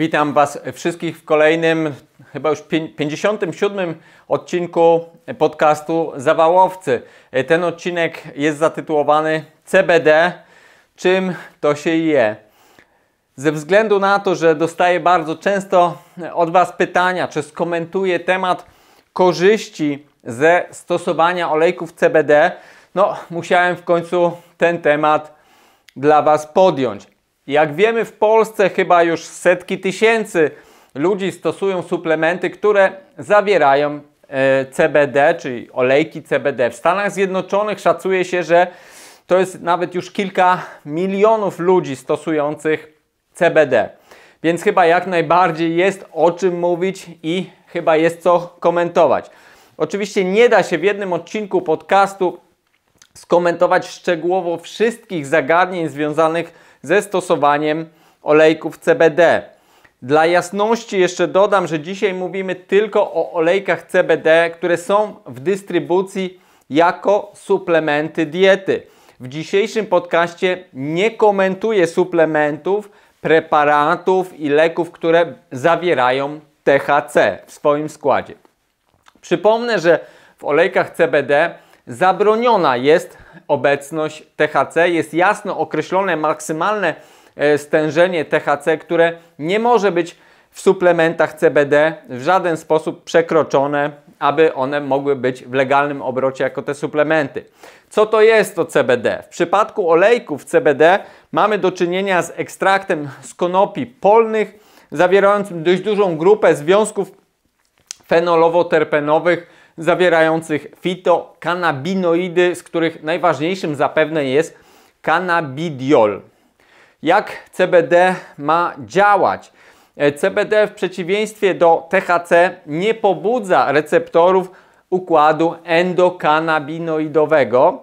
Witam Was wszystkich w kolejnym, chyba już 57 odcinku podcastu Zawałowcy. Ten odcinek jest zatytułowany CBD. Czym to się je? Ze względu na to, że dostaję bardzo często od Was pytania, czy skomentuję temat korzyści ze stosowania olejków CBD, no musiałem w końcu ten temat dla Was podjąć. Jak wiemy, w Polsce chyba już setki tysięcy ludzi stosują suplementy, które zawierają e, CBD, czyli olejki CBD. W Stanach Zjednoczonych szacuje się, że to jest nawet już kilka milionów ludzi stosujących CBD. Więc chyba jak najbardziej jest o czym mówić i chyba jest co komentować. Oczywiście nie da się w jednym odcinku podcastu skomentować szczegółowo wszystkich zagadnień związanych ze stosowaniem olejków CBD. Dla jasności jeszcze dodam, że dzisiaj mówimy tylko o olejkach CBD, które są w dystrybucji jako suplementy diety. W dzisiejszym podcaście nie komentuję suplementów, preparatów i leków, które zawierają THC w swoim składzie. Przypomnę, że w olejkach CBD zabroniona jest obecność THC, jest jasno określone maksymalne e, stężenie THC, które nie może być w suplementach CBD w żaden sposób przekroczone, aby one mogły być w legalnym obrocie jako te suplementy. Co to jest to CBD? W przypadku olejków CBD mamy do czynienia z ekstraktem z konopi polnych zawierającym dość dużą grupę związków fenolowo-terpenowych, zawierających fitokanabinoidy, z których najważniejszym zapewne jest cannabidiol. Jak CBD ma działać? E, CBD w przeciwieństwie do THC nie pobudza receptorów układu endokannabinoidowego.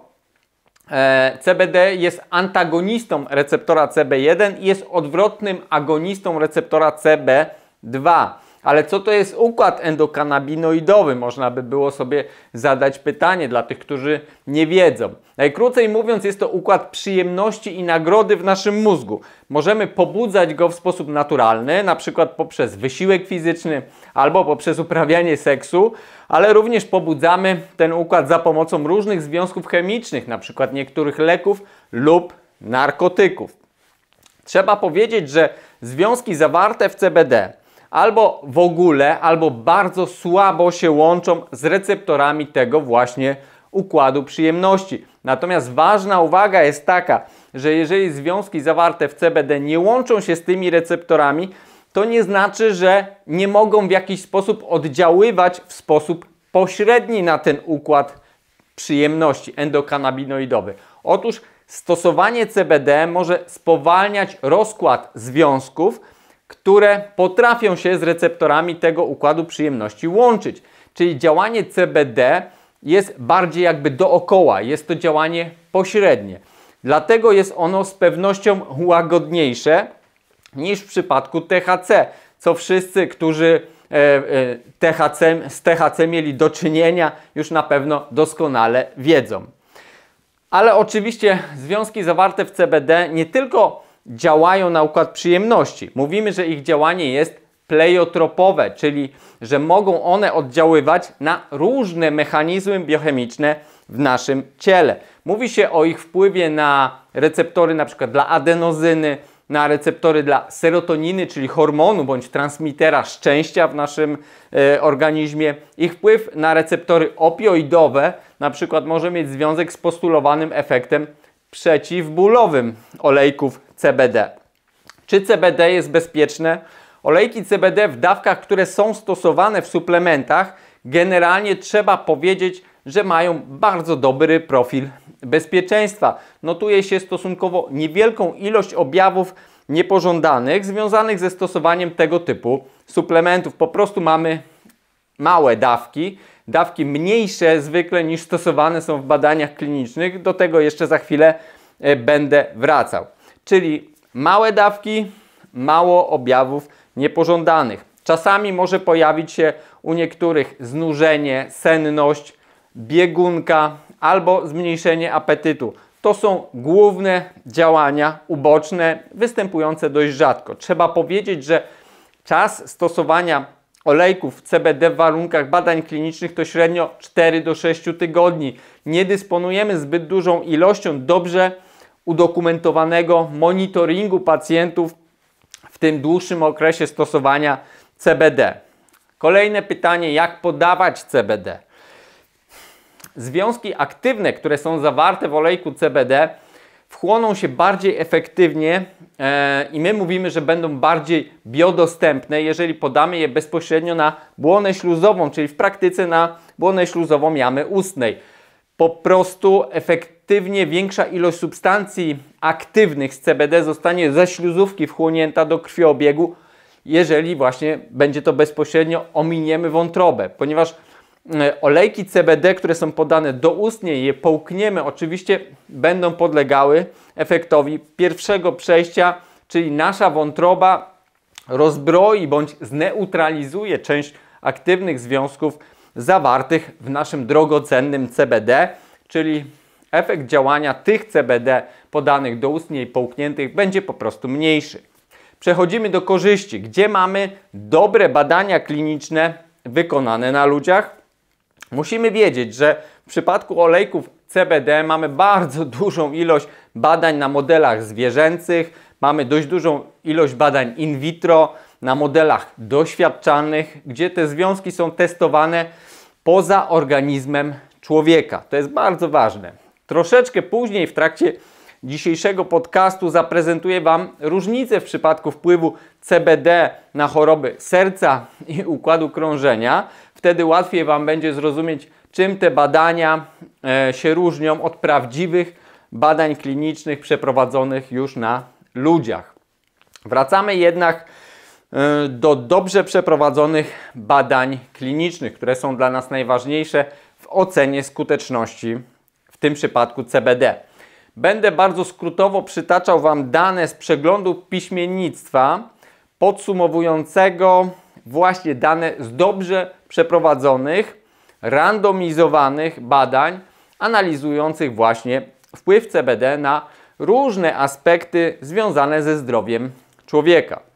E, CBD jest antagonistą receptora CB1 i jest odwrotnym agonistą receptora CB2. Ale co to jest układ endokanabinoidowy? Można by było sobie zadać pytanie dla tych, którzy nie wiedzą. Najkrócej mówiąc, jest to układ przyjemności i nagrody w naszym mózgu. Możemy pobudzać go w sposób naturalny, na przykład poprzez wysiłek fizyczny albo poprzez uprawianie seksu, ale również pobudzamy ten układ za pomocą różnych związków chemicznych, na przykład niektórych leków lub narkotyków. Trzeba powiedzieć, że związki zawarte w CBD albo w ogóle, albo bardzo słabo się łączą z receptorami tego właśnie układu przyjemności. Natomiast ważna uwaga jest taka, że jeżeli związki zawarte w CBD nie łączą się z tymi receptorami, to nie znaczy, że nie mogą w jakiś sposób oddziaływać w sposób pośredni na ten układ przyjemności endokanabinoidowy. Otóż stosowanie CBD może spowalniać rozkład związków, które potrafią się z receptorami tego układu przyjemności łączyć. Czyli działanie CBD jest bardziej jakby dookoła, jest to działanie pośrednie. Dlatego jest ono z pewnością łagodniejsze niż w przypadku THC, co wszyscy, którzy e, e, THC, z THC mieli do czynienia, już na pewno doskonale wiedzą. Ale oczywiście związki zawarte w CBD nie tylko działają na układ przyjemności. Mówimy, że ich działanie jest pleiotropowe, czyli że mogą one oddziaływać na różne mechanizmy biochemiczne w naszym ciele. Mówi się o ich wpływie na receptory na przykład dla adenozyny, na receptory dla serotoniny, czyli hormonu bądź transmitera szczęścia w naszym y, organizmie. Ich wpływ na receptory opioidowe na przykład może mieć związek z postulowanym efektem przeciwbólowym olejków CBD. Czy CBD jest bezpieczne? Olejki CBD w dawkach, które są stosowane w suplementach, generalnie trzeba powiedzieć, że mają bardzo dobry profil bezpieczeństwa. Notuje się stosunkowo niewielką ilość objawów niepożądanych związanych ze stosowaniem tego typu suplementów. Po prostu mamy małe dawki, dawki mniejsze zwykle niż stosowane są w badaniach klinicznych. Do tego jeszcze za chwilę e, będę wracał czyli małe dawki, mało objawów niepożądanych. Czasami może pojawić się u niektórych znużenie, senność, biegunka albo zmniejszenie apetytu. To są główne działania uboczne występujące dość rzadko. Trzeba powiedzieć, że czas stosowania olejków CBD w warunkach badań klinicznych to średnio 4 do 6 tygodni. Nie dysponujemy zbyt dużą ilością dobrze udokumentowanego monitoringu pacjentów, w tym dłuższym okresie stosowania CBD. Kolejne pytanie, jak podawać CBD? Związki aktywne, które są zawarte w olejku CBD, wchłoną się bardziej efektywnie e, i my mówimy, że będą bardziej biodostępne, jeżeli podamy je bezpośrednio na błonę śluzową, czyli w praktyce na błonę śluzową jamy ustnej po prostu efektywnie większa ilość substancji aktywnych z CBD zostanie ze śluzówki wchłonięta do krwiobiegu, jeżeli właśnie będzie to bezpośrednio ominiemy wątrobę, ponieważ e, olejki CBD, które są podane doustnie i je połkniemy, oczywiście będą podlegały efektowi pierwszego przejścia, czyli nasza wątroba rozbroi bądź zneutralizuje część aktywnych związków zawartych w naszym drogocennym CBD, czyli efekt działania tych CBD podanych do ustniej połkniętych będzie po prostu mniejszy. Przechodzimy do korzyści, gdzie mamy dobre badania kliniczne wykonane na ludziach. Musimy wiedzieć, że w przypadku olejków CBD mamy bardzo dużą ilość badań na modelach zwierzęcych, mamy dość dużą ilość badań in vitro, na modelach doświadczalnych, gdzie te związki są testowane poza organizmem człowieka. To jest bardzo ważne. Troszeczkę później w trakcie dzisiejszego podcastu zaprezentuję Wam różnice w przypadku wpływu CBD na choroby serca i układu krążenia. Wtedy łatwiej Wam będzie zrozumieć, czym te badania e, się różnią od prawdziwych badań klinicznych przeprowadzonych już na ludziach. Wracamy jednak E, do dobrze przeprowadzonych badań klinicznych, które są dla nas najważniejsze w ocenie skuteczności, w tym przypadku CBD. Będę bardzo skrótowo przytaczał Wam dane z przeglądu piśmiennictwa podsumowującego właśnie dane z dobrze przeprowadzonych, randomizowanych badań analizujących właśnie wpływ CBD na różne aspekty związane ze zdrowiem człowieka.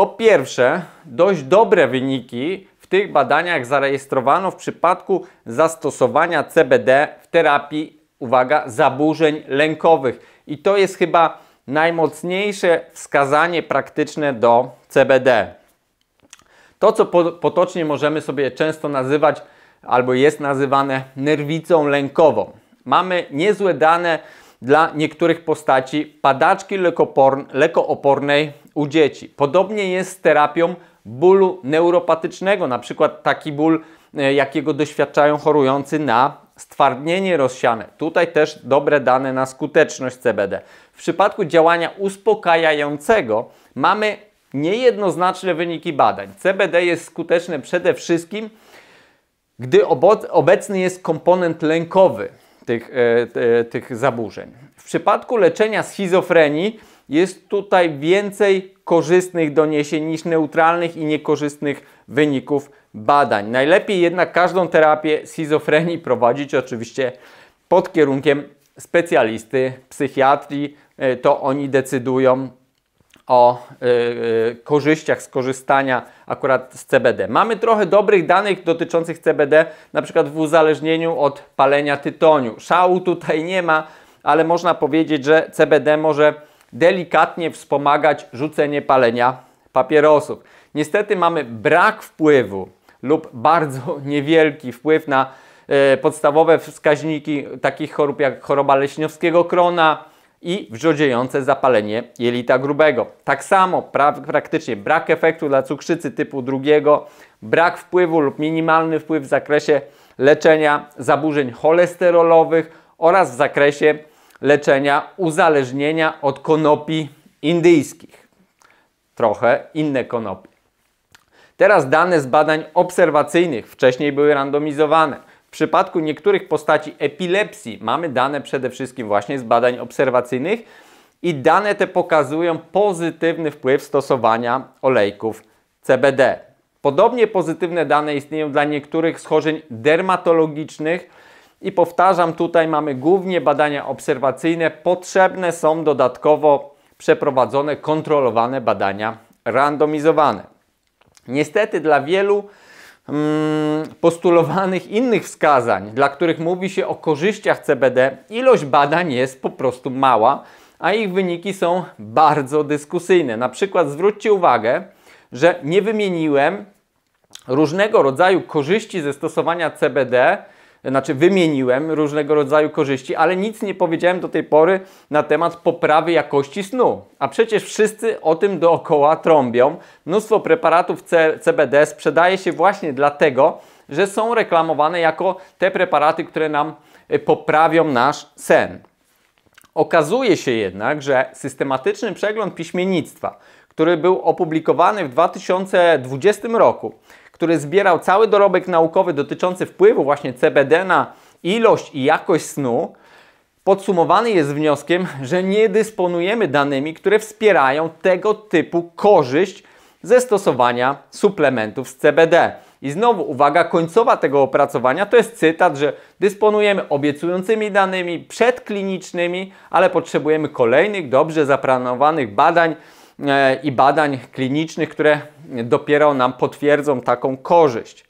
Po pierwsze, dość dobre wyniki w tych badaniach zarejestrowano w przypadku zastosowania CBD w terapii, uwaga, zaburzeń lękowych. I to jest chyba najmocniejsze wskazanie praktyczne do CBD. To, co potocznie możemy sobie często nazywać albo jest nazywane nerwicą lękową. Mamy niezłe dane dla niektórych postaci padaczki lekoopornej u dzieci. Podobnie jest z terapią bólu neuropatycznego, na przykład taki ból, e, jakiego doświadczają chorujący na stwardnienie rozsiane. Tutaj też dobre dane na skuteczność CBD. W przypadku działania uspokajającego mamy niejednoznaczne wyniki badań. CBD jest skuteczne przede wszystkim, gdy obecny jest komponent lękowy tych, e, tych zaburzeń. W przypadku leczenia schizofrenii jest tutaj więcej korzystnych doniesień niż neutralnych i niekorzystnych wyników badań. Najlepiej jednak każdą terapię schizofrenii prowadzić oczywiście pod kierunkiem specjalisty psychiatrii. E, to oni decydują o e, e, korzyściach skorzystania akurat z CBD. Mamy trochę dobrych danych dotyczących CBD, na przykład w uzależnieniu od palenia tytoniu. Szału tutaj nie ma, ale można powiedzieć, że CBD może delikatnie wspomagać rzucenie palenia papierosów. Niestety mamy brak wpływu lub bardzo niewielki wpływ na e, podstawowe wskaźniki takich chorób jak choroba leśniowskiego krona i wrzodziejące zapalenie jelita grubego. Tak samo pra- praktycznie brak efektu dla cukrzycy typu drugiego, brak wpływu lub minimalny wpływ w zakresie leczenia zaburzeń cholesterolowych oraz w zakresie leczenia uzależnienia od konopi indyjskich. Trochę inne konopie. Teraz dane z badań obserwacyjnych, wcześniej były randomizowane. W przypadku niektórych postaci epilepsji mamy dane przede wszystkim właśnie z badań obserwacyjnych i dane te pokazują pozytywny wpływ stosowania olejków CBD. Podobnie pozytywne dane istnieją dla niektórych schorzeń dermatologicznych, i powtarzam, tutaj mamy głównie badania obserwacyjne. Potrzebne są dodatkowo przeprowadzone, kontrolowane badania randomizowane. Niestety dla wielu mm, postulowanych innych wskazań, dla których mówi się o korzyściach CBD, ilość badań jest po prostu mała, a ich wyniki są bardzo dyskusyjne. Na przykład zwróćcie uwagę, że nie wymieniłem różnego rodzaju korzyści ze stosowania CBD znaczy wymieniłem różnego rodzaju korzyści, ale nic nie powiedziałem do tej pory na temat poprawy jakości snu. A przecież wszyscy o tym dookoła trąbią. Mnóstwo preparatów C CBD sprzedaje się właśnie dlatego, że są reklamowane jako te preparaty, które nam y, poprawią nasz sen. Okazuje się jednak, że systematyczny przegląd piśmiennictwa, który był opublikowany w 2020 roku, który zbierał cały dorobek naukowy dotyczący wpływu właśnie CBD na ilość i jakość snu, podsumowany jest wnioskiem, że nie dysponujemy danymi, które wspierają tego typu korzyść ze stosowania suplementów z CBD. I znowu uwaga, końcowa tego opracowania to jest cytat, że dysponujemy obiecującymi danymi przedklinicznymi, ale potrzebujemy kolejnych dobrze zaplanowanych badań E, i badań klinicznych, które dopiero nam potwierdzą taką korzyść.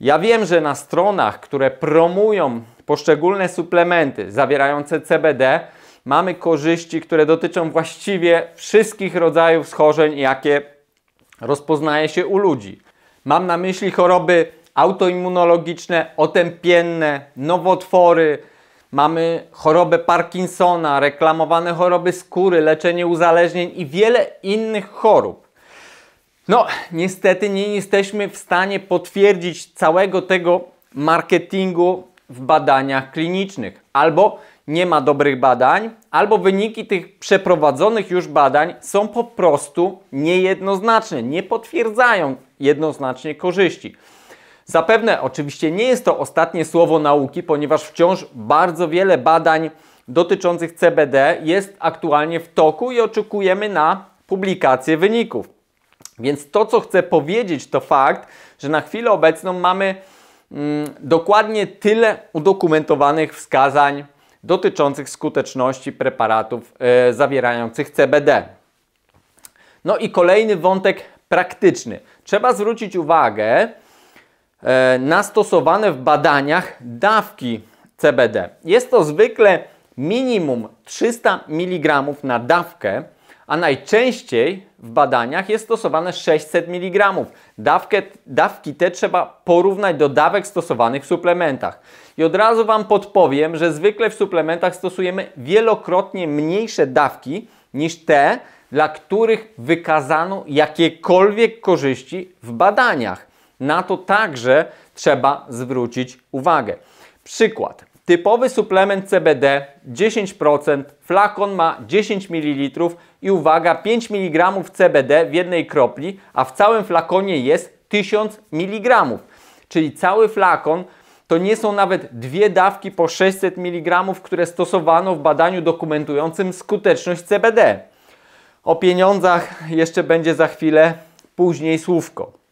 Ja wiem, że na stronach, które promują poszczególne suplementy zawierające CBD, mamy korzyści, które dotyczą właściwie wszystkich rodzajów schorzeń, jakie rozpoznaje się u ludzi. Mam na myśli choroby autoimmunologiczne, otępienne, nowotwory, Mamy chorobę Parkinsona, reklamowane choroby skóry, leczenie uzależnień i wiele innych chorób. No, niestety nie jesteśmy w stanie potwierdzić całego tego marketingu w badaniach klinicznych. Albo nie ma dobrych badań, albo wyniki tych przeprowadzonych już badań są po prostu niejednoznaczne, nie potwierdzają jednoznacznie korzyści. Zapewne oczywiście nie jest to ostatnie słowo nauki, ponieważ wciąż bardzo wiele badań dotyczących CBD jest aktualnie w toku i oczekujemy na publikację wyników. Więc to, co chcę powiedzieć, to fakt, że na chwilę obecną mamy mm, dokładnie tyle udokumentowanych wskazań dotyczących skuteczności preparatów y, zawierających CBD. No i kolejny wątek praktyczny. Trzeba zwrócić uwagę, E, na stosowane w badaniach dawki CBD. Jest to zwykle minimum 300 mg na dawkę, a najczęściej w badaniach jest stosowane 600 mg. Dawkę, dawki te trzeba porównać do dawek stosowanych w suplementach. I od razu Wam podpowiem, że zwykle w suplementach stosujemy wielokrotnie mniejsze dawki niż te, dla których wykazano jakiekolwiek korzyści w badaniach. Na to także trzeba zwrócić uwagę. Przykład. Typowy suplement CBD 10%, flakon ma 10 ml i uwaga, 5 mg CBD w jednej kropli, a w całym flakonie jest 1000 mg. Czyli cały flakon to nie są nawet dwie dawki po 600 mg, które stosowano w badaniu dokumentującym skuteczność CBD. O pieniądzach jeszcze będzie za chwilę, później słówko.